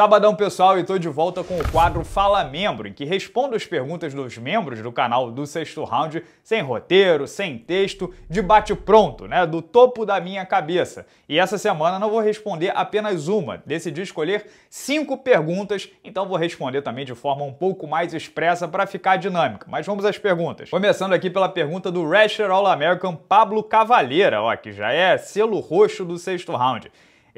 Sabadão, pessoal, e tô de volta com o quadro Fala Membro, em que respondo as perguntas dos membros do canal do Sexto Round, sem roteiro, sem texto, de bate pronto, né, do topo da minha cabeça. E essa semana não vou responder apenas uma, decidi escolher cinco perguntas, então vou responder também de forma um pouco mais expressa para ficar dinâmica. Mas vamos às perguntas. Começando aqui pela pergunta do Rasher All American Pablo Cavaleira, ó, que já é selo roxo do Sexto Round.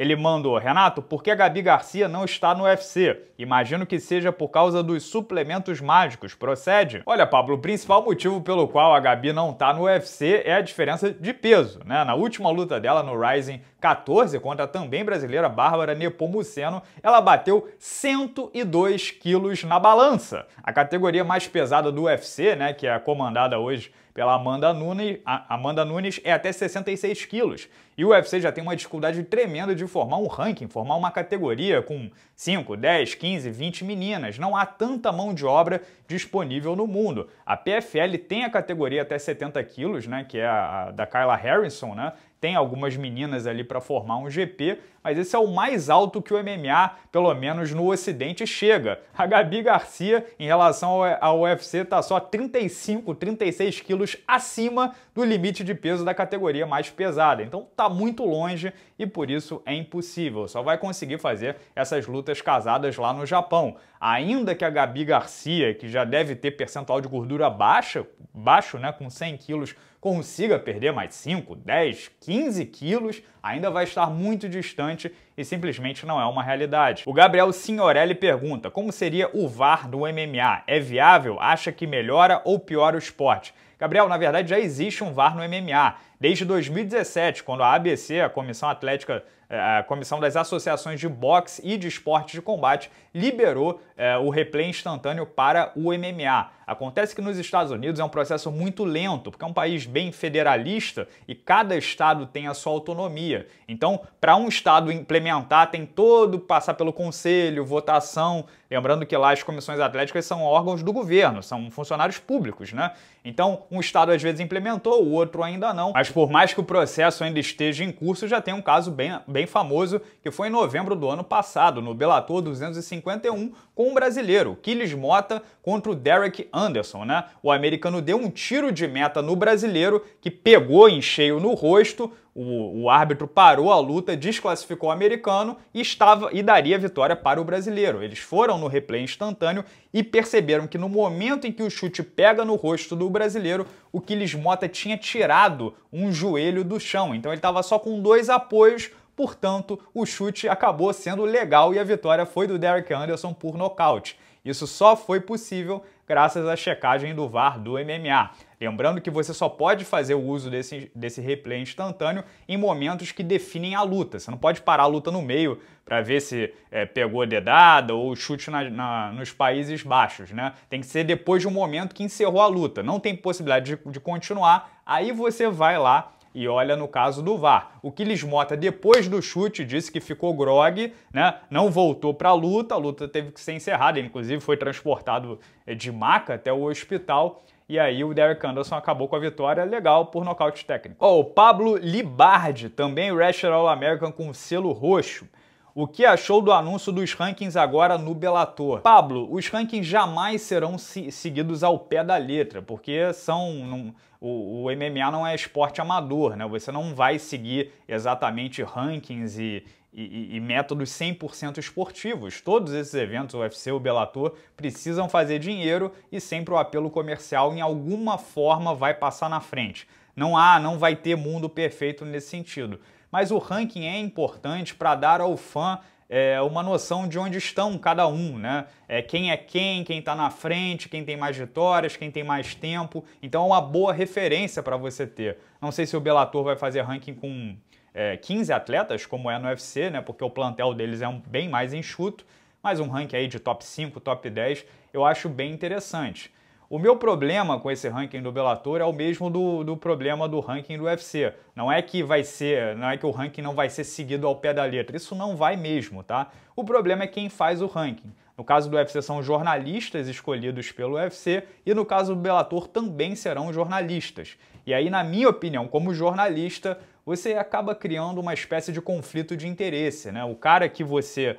Ele mandou: Renato, por que a Gabi Garcia não está no UFC? Imagino que seja por causa dos suplementos mágicos, procede? Olha, Pablo, o principal motivo pelo qual a Gabi não está no UFC é a diferença de peso, né? Na última luta dela no Rising 14 contra a também brasileira Bárbara Nepomuceno, ela bateu 102 quilos na balança. A categoria mais pesada do UFC, né, que é comandada hoje pela Amanda Nunes, Amanda Nunes é até 66 quilos. E o UFC já tem uma dificuldade tremenda de formar um ranking, formar uma categoria com 5, 10, 15, 20 meninas. Não há tanta mão de obra disponível no mundo. A PFL tem a categoria até 70 quilos, né, que é a, da Kyla Harrison, né, tem algumas meninas ali para formar um GP, mas esse é o mais alto que o MMA, pelo menos no Ocidente, chega. A Gabi Garcia, em relação ao UFC, está só 35, 36 quilos acima do limite de peso da categoria mais pesada. Então tá muito longe e por isso é impossível. Só vai conseguir fazer essas lutas casadas lá no Japão. Ainda que a Gabi Garcia, que já deve ter percentual de gordura baixa, baixo, né, com 100 quilos consiga perder mais 5, 10, 15 quilos, ainda vai estar muito distante e simplesmente não é uma realidade. O Gabriel Signorelli pergunta: como seria o VAR do MMA? É viável? Acha que melhora ou piora o esporte? Gabriel, na verdade já existe um VAR no MMA. Desde 2017, quando a ABC, a Comissão Atlética, é, a Comissão das Associações de Boxe e de Esportes de Combate, liberou é, o replay instantâneo para o MMA. Acontece que nos Estados Unidos é um processo muito lento, porque é um país bem federalista e cada estado tem a sua autonomia. Então, para um estado implementar complementar, tem todo passar pelo conselho, votação. Lembrando que lá as comissões atléticas são órgãos do governo, são funcionários públicos, né? Então, um estado às vezes implementou, o outro ainda não. Mas por mais que o processo ainda esteja em curso, já tem um caso bem, bem famoso que foi em novembro do ano passado, no Bellator 251, com um brasileiro, Quiles Mota, contra o Derek Anderson, né? O americano deu um tiro de meta no brasileiro que pegou em cheio no rosto, o, o, árbitro parou a luta, desclassificou o americano e, estava, e daria vitória para o brasileiro. Eles foram no replay instantâneo e perceberam que no momento em que o chute pega no rosto do brasileiro, o Kilis Mota tinha tirado um joelho do chão. Então ele estava só com dois apoios, portanto o chute acabou sendo legal e a vitória foi do Derek Anderson por nocaute. Isso só foi possível graças à checagem do VAR do MMA. Lembrando que você só pode fazer o uso desse, desse replay instantâneo em momentos que definem a luta. Você não pode parar a luta no meio para ver se é, pegou dedada ou chute na, na, nos países baixos, né? Tem que ser depois de um momento que encerrou a luta. Não tem possibilidade de, de continuar. Aí você vai lá e olha no caso do VAR. O Quiles Mota, depois do chute, disse que ficou grog, né? não voltou para a luta, a luta teve que ser encerrada, inclusive foi transportado é, de maca até o hospital e aí o Derek Anderson acabou com a vitória legal por nocaute técnico. o oh, Pablo Libardi, também wrestler All-American com selo roxo. O que achou do anúncio dos rankings agora no Bellator? Pablo, os rankings jamais serão seguidos ao pé da letra, porque são o, o, MMA não é esporte amador, né? Você não vai seguir exatamente rankings e, e, e, métodos 100% esportivos. Todos esses eventos, o UFC, o Bellator, precisam fazer dinheiro e sempre o apelo comercial em alguma forma vai passar na frente. Não há, não vai ter mundo perfeito nesse sentido. Mas o ranking é importante para dar ao fã é, uma noção de onde estão cada um, né? É, quem é quem, quem está na frente, quem tem mais vitórias, quem tem mais tempo. Então é uma boa referência para você ter. Não sei se o Bellator vai fazer ranking com é, 15 atletas, como é no UFC, né? Porque o plantel deles é um, bem mais enxuto, mas um ranking aí de top 5, top 10, eu acho bem interessante. O meu problema com esse ranking do Bellator é o mesmo do, do problema do ranking do UFC. Não é que vai ser, não é que o ranking não vai ser seguido ao pé da letra. Isso não vai mesmo, tá? O problema é quem faz o ranking. No caso do UFC são jornalistas escolhidos pelo UFC e no caso do Bellator também serão jornalistas. E aí, na minha opinião, como jornalista, você acaba criando uma espécie de conflito de interesse. Né? O cara que você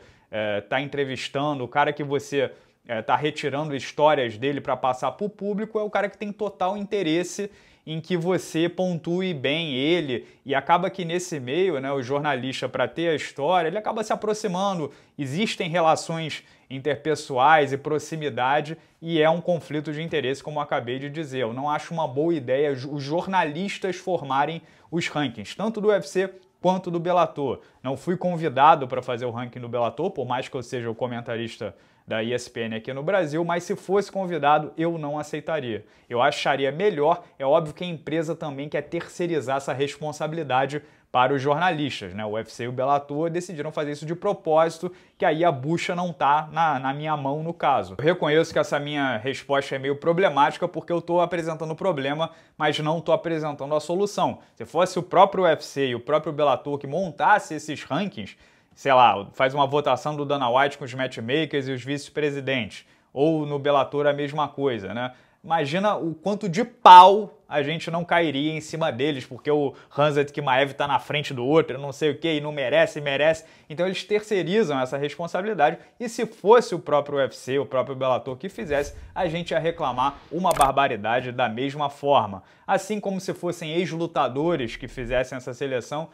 está eh, é, entrevistando, o cara que você está eh, é, retirando histórias dele para passar para o público é o cara que tem total interesse em que você pontue bem ele e acaba que nesse meio, né, o jornalista para ter a história, ele acaba se aproximando. Existem relações interpessoais e proximidade e é um conflito de interesse, como acabei de dizer. Eu não acho uma boa ideia os jornalistas formarem os rankings, tanto do UFC quanto do Bellator. Não fui convidado para fazer o ranking do Bellator, por mais que eu seja o comentarista da ESPN aqui no Brasil, mas se fosse convidado, eu não aceitaria. Eu acharia melhor, é óbvio que a empresa também quer terceirizar essa responsabilidade para os jornalistas, né? O UFC e o Bellator decidiram fazer isso de propósito, que aí a bucha não tá na, na minha mão no caso. Eu reconheço que essa minha resposta é meio problemática porque eu estou apresentando o problema, mas não estou apresentando a solução. Se fosse o próprio UFC e o próprio Bellator que montasse esses rankings, sei lá, faz uma votação do Dana White com os matchmakers e os vice-presidentes. Ou no Bellator a mesma coisa, né? Imagina o quanto de pau a gente não cairia em cima deles, porque o Hanset Kimaev está na frente do outro, não sei o que, e não merece, merece. Então eles terceirizam essa responsabilidade. E se fosse o próprio UFC, o próprio Bellator que fizesse, a gente ia reclamar uma barbaridade da mesma forma. Assim como se fossem ex-lutadores que fizessem essa seleção,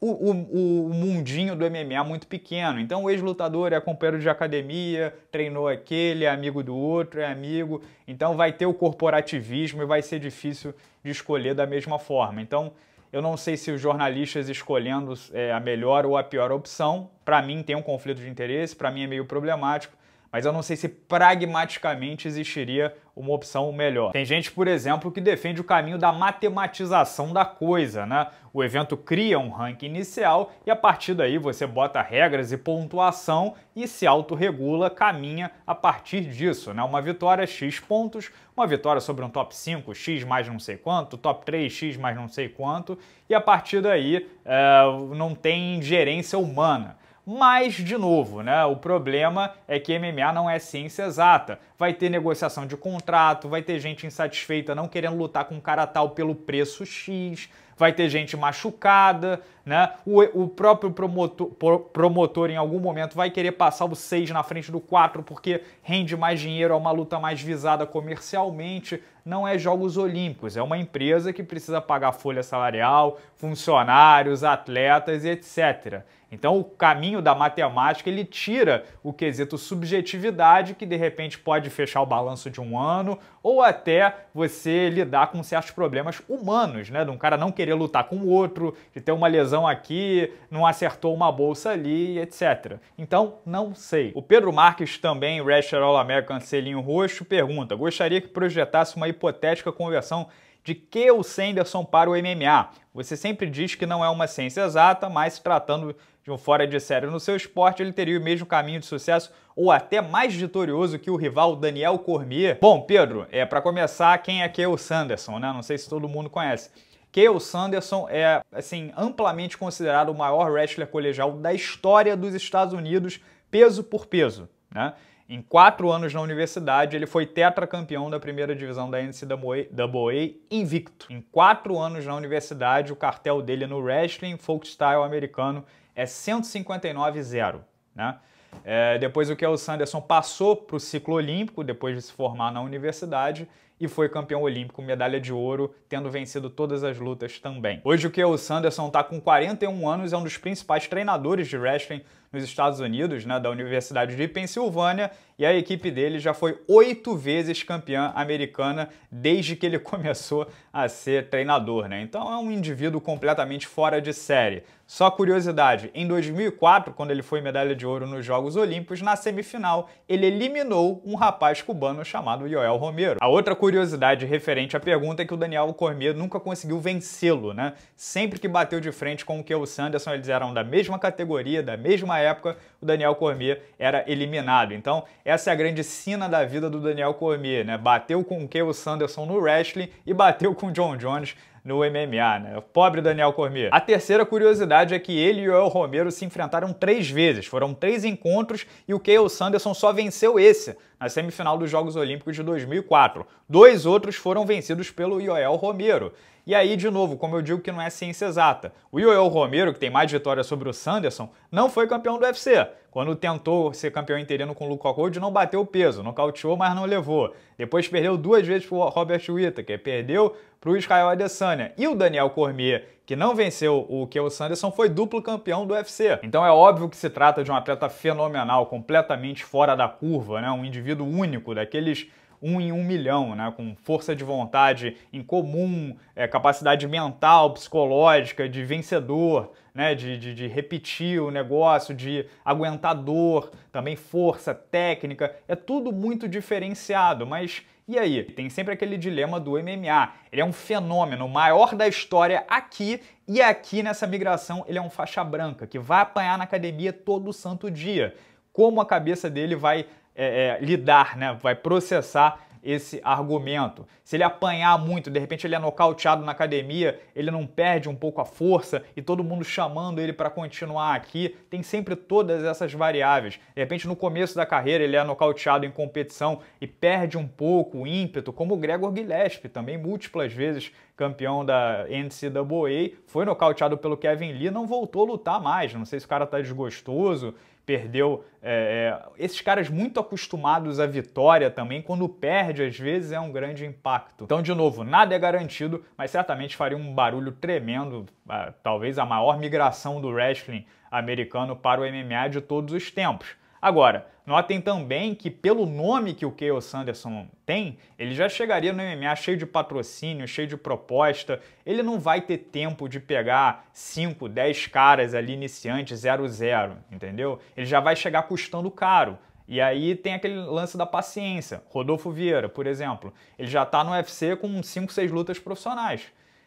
o, o, o, mundinho do MMA muito pequeno. Então o ex-lutador é companheiro de academia, treinou aquele, é amigo do outro, é amigo. Então vai ter o corporativismo e vai ser difícil de escolher da mesma forma. Então eu não sei se os jornalistas escolhendo é, a melhor ou a pior opção. Para mim tem um conflito de interesse, para mim é meio problemático mas eu não sei se pragmaticamente existiria uma opção melhor. Tem gente, por exemplo, que defende o caminho da matematização da coisa, né? O evento cria um ranking inicial e a partir daí você bota regras e pontuação e se autorregula, caminha a partir disso, né? Uma vitória X pontos, uma vitória sobre um top 5, X mais não sei quanto, top 3, X mais não sei quanto, e a partir daí é, não tem gerência humana. Mas, de novo, né, o problema é que MMA não é ciência exata. Vai ter negociação de contrato, vai ter gente insatisfeita não querendo lutar com um cara tal pelo preço X, vai ter gente machucada, né? O, o próprio promotor, pro, promotor em algum momento vai querer passar o 6 na frente do 4 porque rende mais dinheiro, é uma luta mais visada comercialmente. Não é Jogos Olímpicos, é uma empresa que precisa pagar folha salarial, funcionários, atletas e etc. Então, o caminho da matemática ele tira o quesito subjetividade, que de repente pode fechar o balanço de um ano, ou até você lidar com certos problemas humanos, né? De um cara não querer lutar com o outro, de ter uma lesão aqui, não acertou uma bolsa ali, etc. Então, não sei. O Pedro Marques, também, Rasher All American Selinho Roxo, pergunta: gostaria que projetasse uma hipotética conversão de que o Sanderson para o MMA. Você sempre diz que não é uma ciência exata, mas tratando de um fora de série no seu esporte, ele teria o mesmo caminho de sucesso ou até mais vitorioso que o rival Daniel Cormier. Bom, Pedro, é para começar, quem é Kale Sanderson, né? Não sei se todo mundo conhece. Kale Sanderson é, assim, amplamente considerado o maior wrestler colegial da história dos Estados Unidos, peso por peso, né? Em quatro anos na universidade, ele foi tetracampeão da primeira divisão da NCAA invicto. Em quatro anos na universidade, o cartel dele no wrestling folkstyle americano é 159-0. Né? É, depois o Kel Sanderson passou para o ciclo olímpico, depois de se formar na universidade, e foi campeão olímpico, medalha de ouro, tendo vencido todas as lutas também. Hoje o Kel Sanderson está com 41 anos, é um dos principais treinadores de wrestling nos Estados Unidos, né, da Universidade de Pensilvânia, e a equipe dele já foi oito vezes campeã americana desde que ele começou a ser treinador. Né? Então é um indivíduo completamente fora de série. Só curiosidade, em 2004, quando ele foi medalha de ouro nos Jogos Olímpicos, na semifinal ele eliminou um rapaz cubano chamado Joel Romero. A outra curiosidade referente à pergunta é que o Daniel Cormier nunca conseguiu vencê-lo, né? Sempre que bateu de frente com o Keo Sanderson, eles eram da mesma categoria, da mesma época, época, o Daniel Cormier era eliminado. Então, essa é a grande sina da vida do Daniel Cormier, né? Bateu com o Chael Sanderson no wrestling e bateu com o John Jones no MMA, né? O pobre Daniel Cormier. A terceira curiosidade é que ele e o El Romero se enfrentaram três vezes, foram três encontros e o Chael Sanderson só venceu esse na semifinal dos Jogos Olímpicos de 2004. Dois outros foram vencidos pelo Yoel Romero. E aí, de novo, como eu digo que não é ciência exata, o Yoel Romero, que tem mais vitórias sobre o Sanderson, não foi campeão do UFC. Quando tentou ser campeão interino com o Luke Rockhold, não bateu o peso, nocauteou, mas não levou. Depois perdeu duas vezes para o Robert Whittaker, perdeu para o Israel Adesanya. E o Daniel Cormier, que não venceu o Keo Sanderson, foi duplo campeão do UFC. Então é óbvio que se trata de um atleta fenomenal, completamente fora da curva, né? um indivíduo único, daqueles um em um milhão, né? com força de vontade em comum, é, capacidade mental, psicológica, de vencedor, né? De, de, de, repetir o negócio, de aguentar dor, também força técnica, é tudo muito diferenciado, mas e aí? Tem sempre aquele dilema do MMA. Ele é um fenômeno maior da história aqui e aqui nessa migração ele é um faixa branca que vai apanhar na academia todo santo dia. Como a cabeça dele vai é, é, lidar, né? vai processar esse argumento. Se ele apanhar muito, de repente ele é nocauteado na academia, ele não perde um pouco a força e todo mundo chamando ele para continuar aqui, tem sempre todas essas variáveis. De repente no começo da carreira ele é nocauteado em competição e perde um pouco o ímpeto, como o Gregor Gillespie, também múltiplas vezes campeão da NCAA, foi nocauteado pelo Kevin Lee, não voltou a lutar mais. Não sei se o cara tá desgostoso, perdeu é, é, esses caras muito acostumados à vitória também, quando perde, às vezes é um grande impacto. Então, de novo, nada é garantido, mas certamente faria um barulho tremendo, talvez a maior migração do wrestling americano para o MMA de todos os tempos. Agora, notem também que pelo nome que o Kale Sanderson tem, ele já chegaria no MMA cheio de patrocínio, cheio de proposta, ele não vai ter tempo de pegar 5, 10 caras ali iniciantes 0-0, entendeu? Ele já vai chegar custando caro. E aí tem aquele lance da paciência. Rodolfo Vieira, por exemplo, ele já está no UFC com 5, 6 lutas profissionais.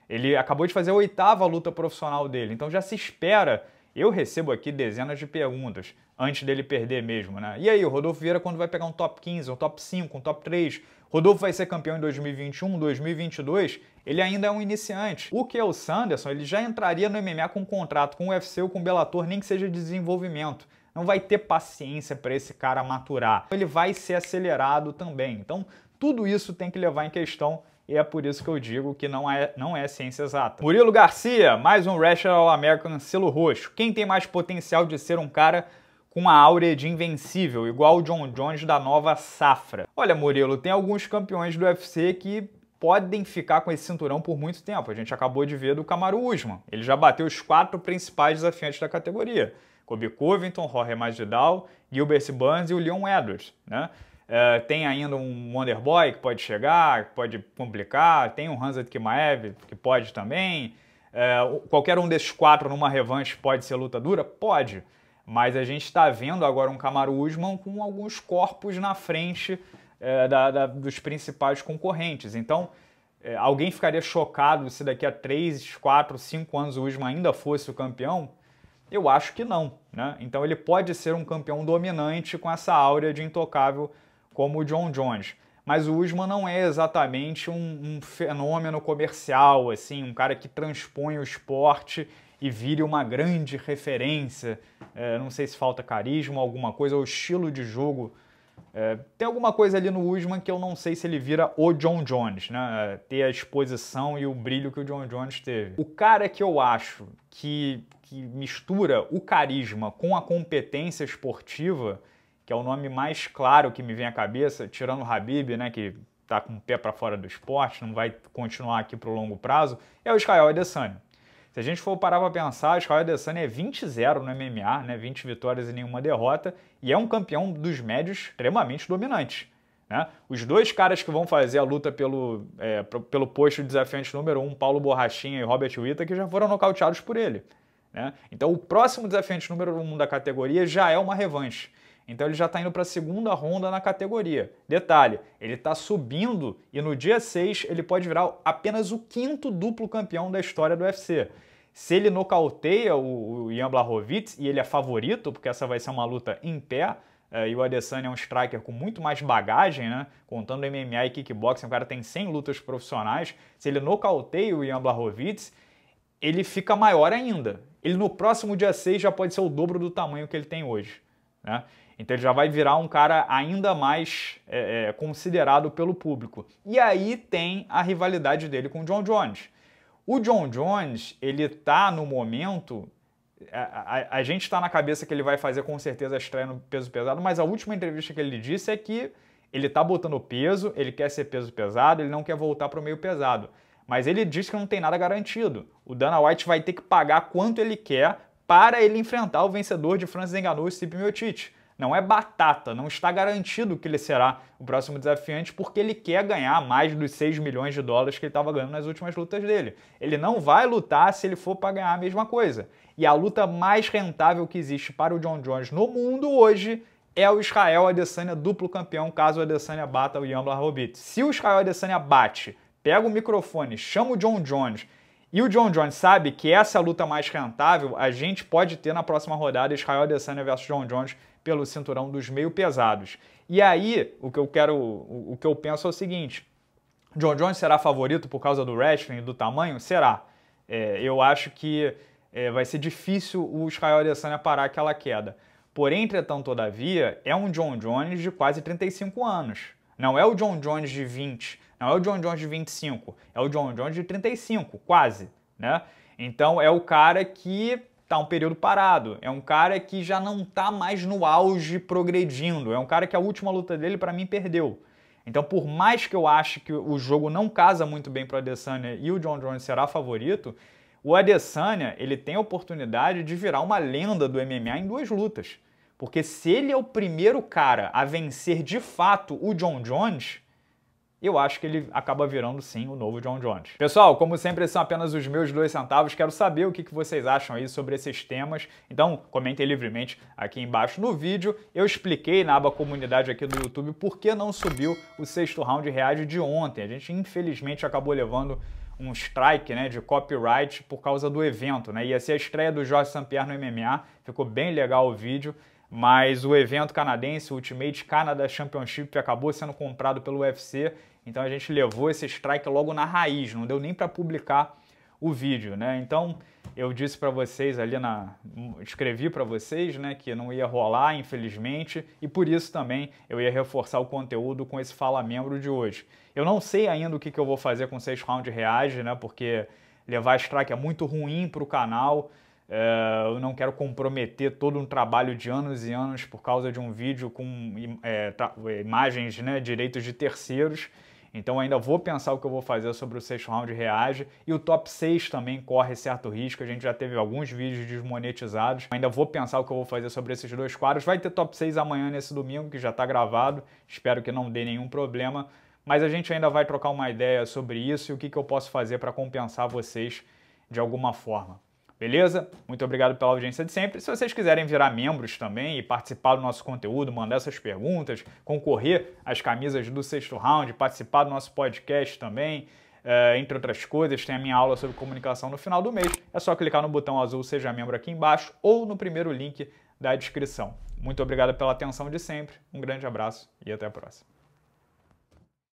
Ele acabou de fazer a oitava luta profissional dele, então já se espera eu recebo aqui dezenas de perguntas antes dele perder mesmo, né? E aí, o Rodolfo Vieira quando vai pegar um top 15, um top 5, um top 3? Rodolfo vai ser campeão em 2021, 2022? Ele ainda é um iniciante. O que é o Sanderson, ele já entraria no MMA com um contrato com o UFC ou com o Bellator, nem que seja de desenvolvimento não vai ter paciência para esse cara maturar. Ele vai ser acelerado também. Então, tudo isso tem que levar em questão e é por isso que eu digo que não é, não é ciência exata. Murilo Garcia, mais um Rational All American selo roxo. Quem tem mais potencial de ser um cara com uma áurea de invencível, igual o John Jones da nova safra? Olha, Murilo, tem alguns campeões do UFC que podem ficar com esse cinturão por muito tempo. A gente acabou de ver do Kamaru Usman. Ele já bateu os quatro principais desafiantes da categoria. Kobe Covington, Jorge Magidal, Gilbert Burns e o Leon Edwards, né? É, tem ainda um Wonder Boy que pode chegar, pode complicar. Tem um Hansa Kimaev que pode também. É, qualquer um desses quatro numa revanche pode ser luta dura? Pode. Mas a gente está vendo agora um Camaro Usman com alguns corpos na frente é, da, da, dos principais concorrentes. Então, alguém ficaria chocado se daqui a 3, 4, 5 anos o Usman ainda fosse o campeão? Eu acho que não. Né? Então, ele pode ser um campeão dominante com essa áurea de intocável como o John Jones. Mas o Usman não é exatamente um, um fenômeno comercial, assim, um cara que transpõe o esporte e vire uma grande referência. É, não sei se falta carisma, alguma coisa, ou estilo de jogo. É, tem alguma coisa ali no Usman que eu não sei se ele vira o John Jones, né? É, ter a exposição e o brilho que o John Jones teve. O cara que eu acho que, que mistura o carisma com a competência esportiva que é o nome mais claro que me vem à cabeça, tirando o Habib, né, que está com o pé para fora do esporte, não vai continuar aqui para o longo prazo, é o Israel Adesanya. Se a gente for parar para pensar, o Israel Adesanya é 20-0 no MMA, né, 20 vitórias e nenhuma derrota, e é um campeão dos médios extremamente dominante. Né? Os dois caras que vão fazer a luta pelo, é, pelo posto de desafiante número 1, um, Paulo Borrachinha e Robert Witta, que já foram nocauteados por ele. Né? Então o próximo desafiante número 1 um da categoria já é uma revanche. Então ele já está indo para a segunda ronda na categoria. Detalhe, ele está subindo e no dia 6 ele pode virar apenas o quinto duplo campeão da história do UFC. Se ele nocauteia o Ian Blachowicz, e ele é favorito, porque essa vai ser uma luta em pé, eh, e o Adesanya é um striker com muito mais bagagem, né? Contando MMA e kickboxing, o cara tem 100 lutas profissionais. Se ele nocauteia o Ian Blachowicz, ele fica maior ainda. Ele no próximo dia 6 já pode ser o dobro do tamanho que ele tem hoje, né? Então ele já vai virar um cara ainda mais é, é, considerado pelo público. E aí tem a rivalidade dele com o John Jones. O John Jones, ele tá no momento. A, a, a gente está na cabeça que ele vai fazer com certeza a estreia no peso pesado, mas a última entrevista que ele disse é que ele tá botando peso, ele quer ser peso pesado, ele não quer voltar para o meio pesado. Mas ele diz que não tem nada garantido. O Dana White vai ter que pagar quanto ele quer para ele enfrentar o vencedor de Francis Ngannou e Stipe Miocic não é batata, não está garantido que ele será o próximo desafiante porque ele quer ganhar mais dos 6 milhões de dólares que ele estava ganhando nas últimas lutas dele. Ele não vai lutar se ele for para ganhar a mesma coisa. E a luta mais rentável que existe para o John Jones no mundo hoje é o Israel Adesanya duplo campeão caso o Adesanya bata o Jan Blachowicz. Se o Israel Adesanya bate, pega o microfone, chama o John Jones e o John Jones sabe que essa é a luta mais rentável a gente pode ter na próxima rodada Israel Adesanya versus John Jones pelo cinturão dos meio pesados. E aí, o que eu quero, o, que eu penso é o seguinte: John Jones será favorito por causa do wrestling e do tamanho? Será. É, eu acho que é, vai ser difícil o Israel Adesanya parar aquela queda. Porém, entretanto, todavia, é um John Jones de quase 35 anos. Não é o John Jones de 20, não é o John Jones de 25, é o John Jones de 35, quase, né? Então é o cara que tá um período parado. É um cara que já não tá mais no auge progredindo. É um cara que a última luta dele para mim perdeu. Então, por mais que eu ache que o jogo não casa muito bem para o Adesanya e o John Jones será favorito, o Adesanya ele tem a oportunidade de virar uma lenda do MMA em duas lutas. Porque se ele é o primeiro cara a vencer de fato o John Jones, eu acho que ele acaba virando sim o novo John Jones. Pessoal, como sempre, são apenas os meus dois centavos. Quero saber o que vocês acham aí sobre esses temas. Então, comentem livremente aqui embaixo no vídeo. Eu expliquei na aba comunidade aqui do YouTube por que não subiu o sexto round de reage de ontem. A gente, infelizmente, acabou levando um strike né, de copyright por causa do evento. Né? Ia ser a estreia do Jorge Sampier no MMA. Ficou bem legal o vídeo mas o evento canadense, o Ultimate Canada Championship, acabou sendo comprado pelo UFC, então a gente levou esse strike logo na raiz, não deu nem para publicar o vídeo, né? Então eu disse para vocês ali na escrevi para vocês, né, que não ia rolar, infelizmente, e por isso também eu ia reforçar o conteúdo com esse fala membro de hoje. Eu não sei ainda o que, que eu vou fazer com seis round reage, né? Porque levar strike é muito ruim para o canal. É, eu não quero comprometer todo um trabalho de anos e anos por causa de um vídeo com é, é, imagens, né, direitos de terceiros. Então ainda vou pensar o que eu vou fazer sobre o sexto round reage. E o top 6 também corre certo risco. A gente já teve alguns vídeos desmonetizados. Ainda vou pensar o que eu vou fazer sobre esses dois quadros. Vai ter top 6 amanhã nesse domingo, que já está gravado. Espero que não dê nenhum problema. Mas a gente ainda vai trocar uma ideia sobre isso e o que, que eu posso fazer para compensar vocês de alguma forma. Beleza? Muito obrigado pela audiência de sempre. Se vocês quiserem virar membros também e participar do nosso conteúdo, mandar essas perguntas, concorrer às camisas do sexto round, participar do nosso podcast também, eh, entre outras coisas, tem a minha aula sobre comunicação no final do mês. É só clicar no botão azul Seja Membro aqui embaixo ou no primeiro link da descrição. Muito obrigado pela atenção de sempre, um grande abraço e até a próxima.